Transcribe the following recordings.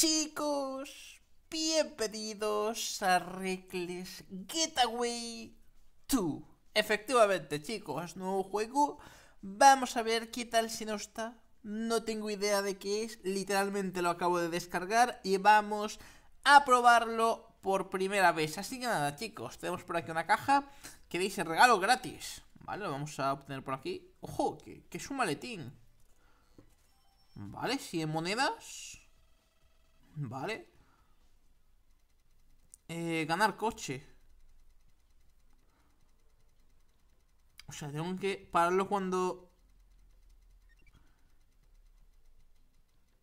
Chicos, bienvenidos a Reckless Getaway 2. Efectivamente, chicos, nuevo juego. Vamos a ver qué tal si no está. No tengo idea de qué es, literalmente lo acabo de descargar y vamos a probarlo por primera vez. Así que nada, chicos, tenemos por aquí una caja que dice regalo gratis. Vale, lo vamos a obtener por aquí. ¡Ojo! Que, que es un maletín. Vale, 100 monedas. Vale. Eh, ganar coche. O sea, tengo que pararlo cuando...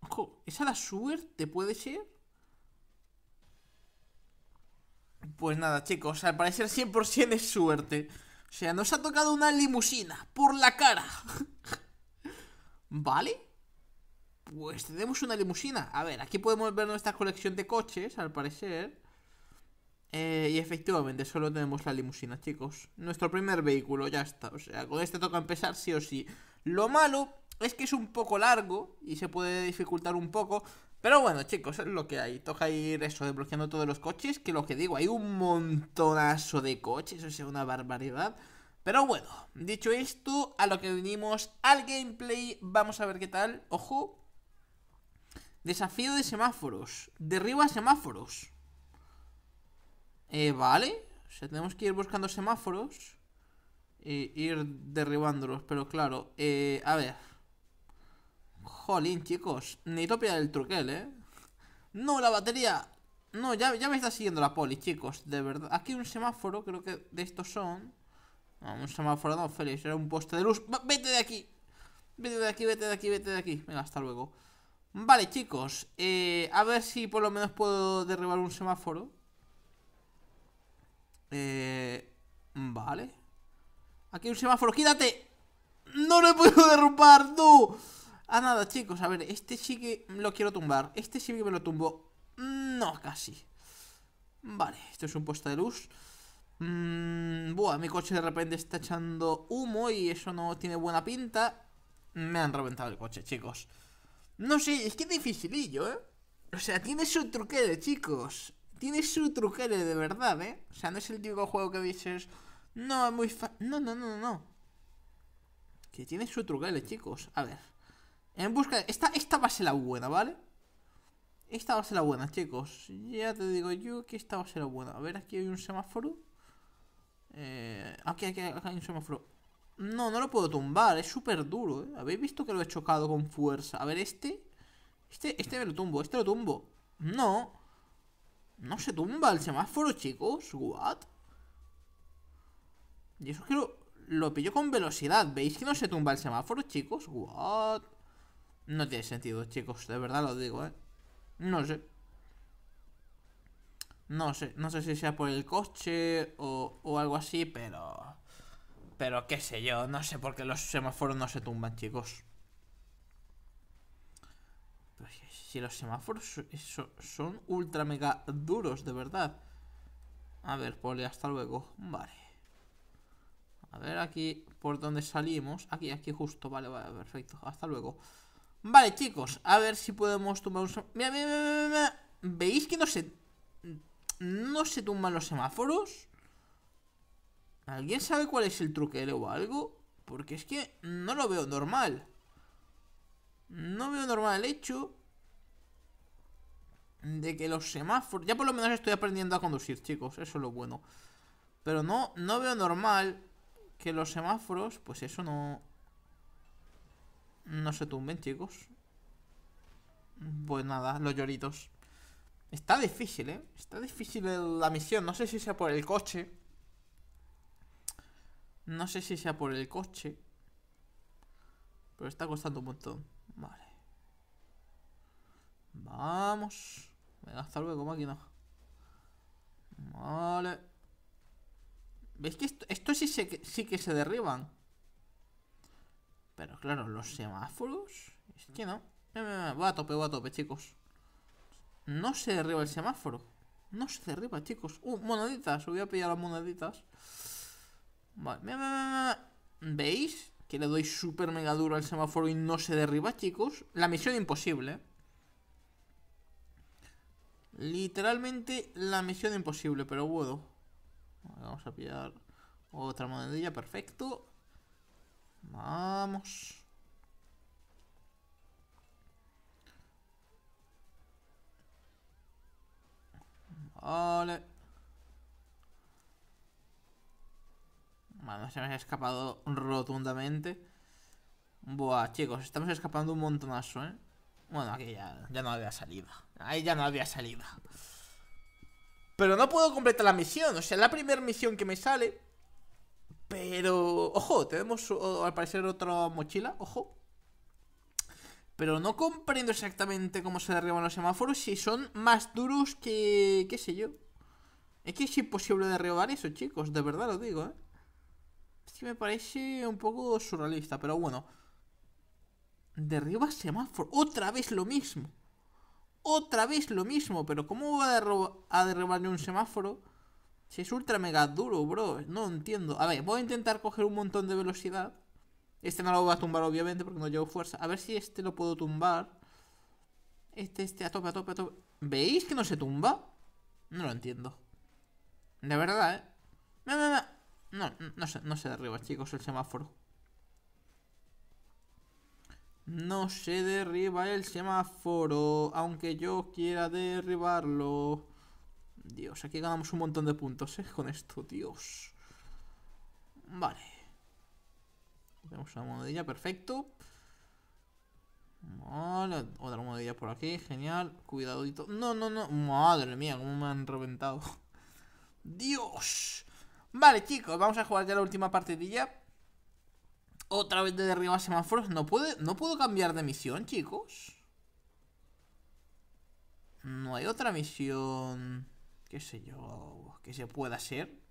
Ojo, ¿esa la suerte puede ser? Pues nada, chicos, al parecer 100% es suerte. O sea, nos ha tocado una limusina por la cara. ¿Vale? Pues tenemos una limusina. A ver, aquí podemos ver nuestra colección de coches, al parecer. Eh, y efectivamente, solo tenemos la limusina, chicos. Nuestro primer vehículo, ya está. O sea, con este toca empezar sí o sí. Lo malo es que es un poco largo y se puede dificultar un poco. Pero bueno, chicos, es lo que hay. Toca ir eso, desbloqueando todos los coches. Que lo que digo, hay un montonazo de coches, o sea, una barbaridad. Pero bueno, dicho esto, a lo que vinimos, al gameplay, vamos a ver qué tal. Ojo, Desafío de semáforos. Derriba semáforos. Eh, vale. tenemos que ir buscando semáforos. E ir derribándolos. Pero claro, eh, a ver. Jolín, chicos. ni pillar del truquel, ¿eh? No, la batería. No, ya, ya me está siguiendo la poli, chicos. De verdad. Aquí un semáforo, creo que de estos son. un semáforo no, Félix. Era un poste de luz. vete de aquí. Vete de aquí, vete de aquí, vete de aquí. Venga, hasta luego. Vale, chicos, eh, a ver si por lo menos puedo derribar un semáforo. Eh, vale. Aquí hay un semáforo, quítate. No lo he podido derrumbar, no. Ah, nada, chicos, a ver, este sí que lo quiero tumbar. Este sí que me lo tumbo. Mm, no, casi. Vale, esto es un puesto de luz. Mm, buah, mi coche de repente está echando humo y eso no tiene buena pinta. Me han reventado el coche, chicos. No sé, es que es dificilillo, ¿eh? O sea, tiene su truquele, chicos. Tiene su truquele de verdad, ¿eh? O sea, no es el típico juego que dices... No, es muy fa... No, no, no, no. Que tiene su truquele, chicos. A ver. En busca de... Esta, esta va a ser la buena, ¿vale? Esta va a ser la buena, chicos. Ya te digo yo que esta va a ser la buena. A ver, aquí hay un semáforo. Eh, aquí hay un semáforo. No, no lo puedo tumbar, es súper duro, ¿eh? Habéis visto que lo he chocado con fuerza. A ver, este... Este, este me lo tumbo, este lo tumbo. No. No se tumba el semáforo, chicos. What? Y eso es que lo, lo pillo con velocidad. ¿Veis que no se tumba el semáforo, chicos? What? No tiene sentido, chicos. De verdad lo digo, ¿eh? No sé. No sé. No sé si sea por el coche o, o algo así, pero... Pero qué sé yo, no sé por qué los semáforos no se tumban, chicos. Pero si, los semáforos eh, son, ultra mega duros, de verdad. A ver, poli, hasta luego. Vale. A ver aquí por donde salimos. Aquí, aquí justo. Vale, vale, perfecto. Hasta luego. Vale, chicos. A ver si podemos tumbar un mira, mira, mira, mira, ¿Veis que no se... No se tumban los semáforos? ¿Alguien sabe cuál es el truquero o algo? Porque es que no lo veo normal. No veo normal el hecho de que los semáforos... Ya por lo menos estoy aprendiendo a conducir, chicos. Eso es lo bueno. Pero no, no veo normal que los semáforos, pues eso no... No se tumben, chicos. Pues nada, los lloritos. Está difícil, ¿eh? Está difícil la misión. No sé si sea por el coche. No sé si sea por el coche. Pero está costando un montón. Vale. Vamos. Venga, hasta luego, máquina. Vale. ¿Veis que esto, sí, sí que se derriban? Pero claro, los semáforos... Es que no. Va a tope, va a tope, chicos. No se derriba el semáforo. No se derriba, chicos. Uh, moneditas. Voy a pillar las moneditas. Vale. ¿Veis? Que le doy super mega duro al semáforo y no se derriba, chicos. La misión imposible. Literalmente la misión imposible, pero puedo. vamos a pillar otra monedilla, perfecto. Vamos. Vale. se me ha escapado rotundamente. Buah, chicos, estamos escapando un montonazo, ¿eh? Bueno, aquí ya, no había salida. Ahí ya no había salida. Pero no puedo completar la misión. O sea, la primera misión que me sale. Pero, ojo, tenemos al parecer otra mochila, ojo. Pero no comprendo exactamente cómo se derriban los semáforos si son más duros que, qué sé yo. Es que es imposible derribar eso, chicos, de verdad lo digo, ¿eh? Sí me parece un poco surrealista, pero bueno. Derriba semáforo. Otra vez lo mismo. Otra vez lo mismo. Pero ¿cómo va a, a derribarle un semáforo? Si es ultra mega duro, bro. No entiendo. A ver, voy a intentar coger un montón de velocidad. Este no lo voy a tumbar, obviamente, porque no llevo fuerza. A ver si este lo puedo tumbar. Este, este, a tope, a tope, a tope. ¿Veis que no se tumba? No lo entiendo. De verdad, ¿eh? No, no, no. No, se, derriba, chicos, el semáforo. No se derriba el semáforo, aunque yo quiera derribarlo. Dios, aquí ganamos un montón de puntos, ¿eh? Con esto, Dios. Vale. Tenemos una monedilla, perfecto. Vale, otra monedilla por aquí, genial. Cuidadito. No, no, no. Madre mía, como me han reventado. Dios. Vale, chicos, vamos a jugar ya la última partidilla. Otra vez de derribar semáforos. ¿No, ¿No puedo cambiar de misión, chicos? No hay otra misión... Qué sé yo... Que se pueda hacer.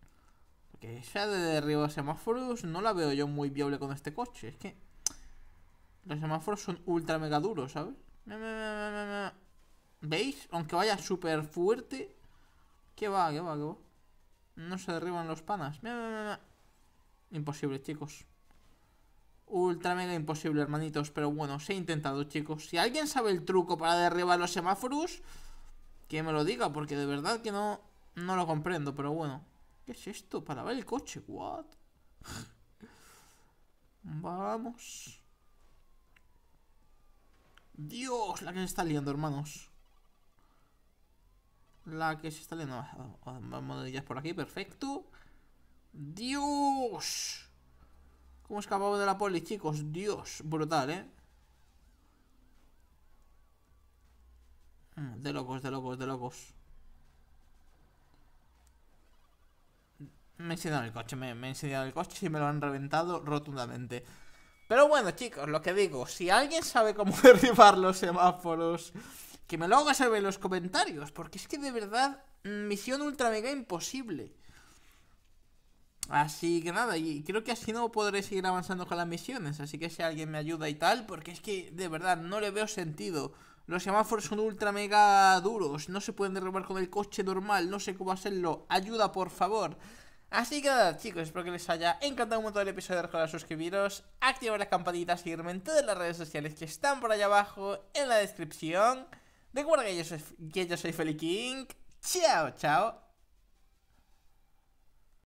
Porque esa de derribar semáforos no la veo yo muy viable con este coche. Es que... Los semáforos son ultra mega duros, ¿sabes? ¿Veis? Aunque vaya súper fuerte... ¿Qué va? ¿Qué va? ¿Qué va? No se derriban los panas. Imposible, chicos. Ultra mega imposible, hermanitos. Pero bueno, se ha intentado, chicos. Si alguien sabe el truco para derribar los semáforos, que me lo diga, porque de verdad que no, no lo comprendo. Pero bueno, ¿qué es esto? Para ver el coche, ¿what? Vamos. Dios, la que se está liando, hermanos la que se está leyendo. Vamos ya por aquí, perfecto. ¡Dios! ¿Cómo escapamos de la poli, chicos? ¡Dios! Brutal, ¿eh? Mm, de locos, de locos, de locos. Me he enseñado el coche, me, me he enseñado el coche y me lo han reventado rotundamente. Pero bueno, chicos, lo que digo, si alguien sabe cómo derribar los semáforos que me lo haga saber en los comentarios, porque es que de verdad, misión ultra mega imposible. Así que nada, y creo que así no podré seguir avanzando con las misiones, así que si alguien me ayuda y tal, porque es que de verdad no le veo sentido. Los semáforos son ultra mega duros, no se pueden derrubar con el coche normal, no sé cómo hacerlo, ayuda por favor. Así que nada chicos, espero que les haya encantado un montón el episodio, recordad suscribiros, activar la campanita, seguirme en todas las redes sociales que están por allá abajo en la descripción... Recuerda que yo soy, que yo Feliking. Chao, chao.